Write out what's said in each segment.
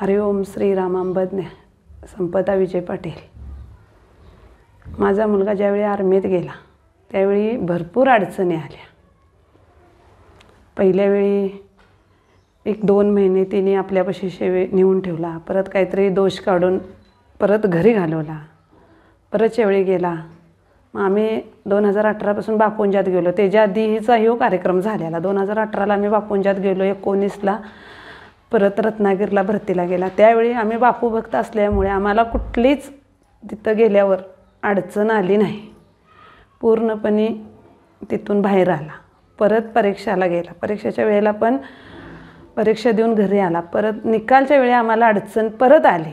हरे ओम श्री रामांबज्ञ संपदा विजय पाटील माझा मुलगा ज्यावेळी आर्मीत गेला त्यावेळी भरपूर अडचणी आल्या पहिल्या वेळी एक दोन महिने तिने आपल्यापाशी शेवे नेऊन ठेवला परत काहीतरी दोष काढून परत घरी घालवला परत शेवळी गेला मग आम्ही दोन हजार अठरापासून बापुंजात गेलो त्याच्या आधी हिचा कार्यक्रम झालेला दोन हजार अठराला आम्ही बापुंजात गेलो एकोणीसला परत रत्नागिरीला भरतीला गेला त्यावेळी आम्ही बापू भक्त असल्यामुळे आम्हाला कुठलीच तिथं गेल्यावर अडचण आली नाही पूर्णपणे तिथून बाहेर आला परत परीक्षाला गेला परीक्षेच्या वेळेला पण परीक्षा देऊन घरी आला परत निकालच्या वेळी आम्हाला अडचण परत आली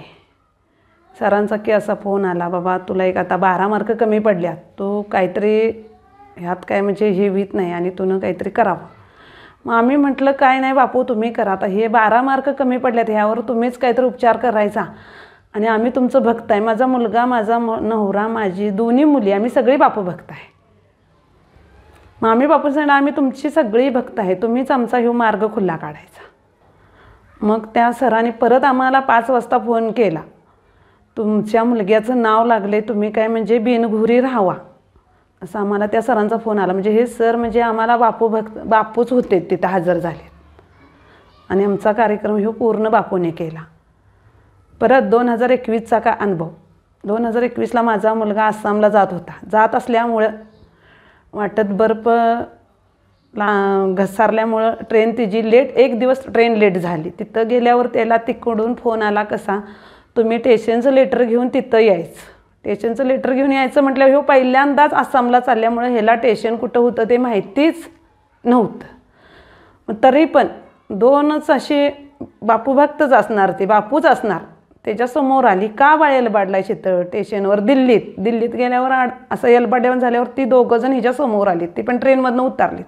सरांचा की असा फोन आला बाबा तुला एक आता बारा मार्क कमी पडल्यात तू काहीतरी ह्यात काय म्हणजे हे वीत नाही आणि तुनं काहीतरी करावं मग आम्ही म्हटलं काय नाही बापू तुम्ही करा आता हे बारा मार्क कमी पडलेत ह्यावर तुम्हीच काहीतरी उपचार करायचा आणि आम्ही तुमचं भक्त आहे माझा मुलगा माझा म नवरा माझी दोन्ही मुली आम्ही सगळी बापू भक्त आहे मग आम्ही बापू सांगा आम्ही तुमची सगळी भक्त आहे तुम्हीच आमचा ह्यो मार्ग खुल्ला काढायचा मग त्या सराने परत आम्हाला पाच वाजता फोन केला तुमच्या मुलग्याचं नाव लागले तुम्ही काय म्हणजे बिनघुरी राहावा असं आम्हाला त्या सरांचा फोन आला म्हणजे हे सर म्हणजे आम्हाला बापू भक्त बापूच होते तिथं हजर झाले आणि आमचा कार्यक्रम हे पूर्ण बापूने केला परत दोन हजार एकवीसचा का अनुभव दोन हजार एकवीसला माझा मुलगा आसामला जात होता जात असल्यामुळं वाटत बर्फ ला घसारल्यामुळं ट्रेन तिची लेट एक दिवस ट्रेन लेट झाली तिथं गेल्यावर त्याला तिकडून फोन आला कसा तुम्ही टेशनचं लेटर घेऊन तिथं यायचं टेशनचं लेटर घेऊन यायचं म्हटल्यावर हो पहिल्यांदाच आसामला चालल्यामुळं ह्याला टेशन कुठं होतं ते माहितीच नव्हतं तरी पण दोनच असे भक्तच असणार ते बापूच असणार त्याच्यासमोर आली का बाळ एलबाडला शेतं स्टेशनवर दिल्लीत दिल्लीत गेल्यावर आड असं एलबाड्यावर झाल्यावर ती जण हिच्यासमोर आली ती पण ट्रेनमधनं उतारलीत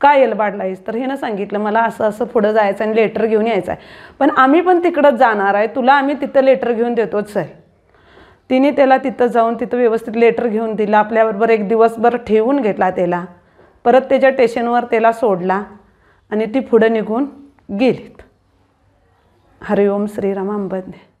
का एलबाडला आहेस तर हिनं सांगितलं मला असं असं पुढं जायचं आणि लेटर घेऊन यायचं आहे पण आम्ही पण तिकडं जाणार आहे तुला आम्ही तिथं लेटर घेऊन देतोच आहे तिने त्याला तिथं जाऊन तिथं व्यवस्थित लेटर घेऊन दिला आपल्याबरोबर एक दिवसभर ठेवून घेतला त्याला परत त्याच्या स्टेशनवर त्याला सोडला आणि ती पुढं निघून गेलीत हरिओम श्रीराम अंबज्ञा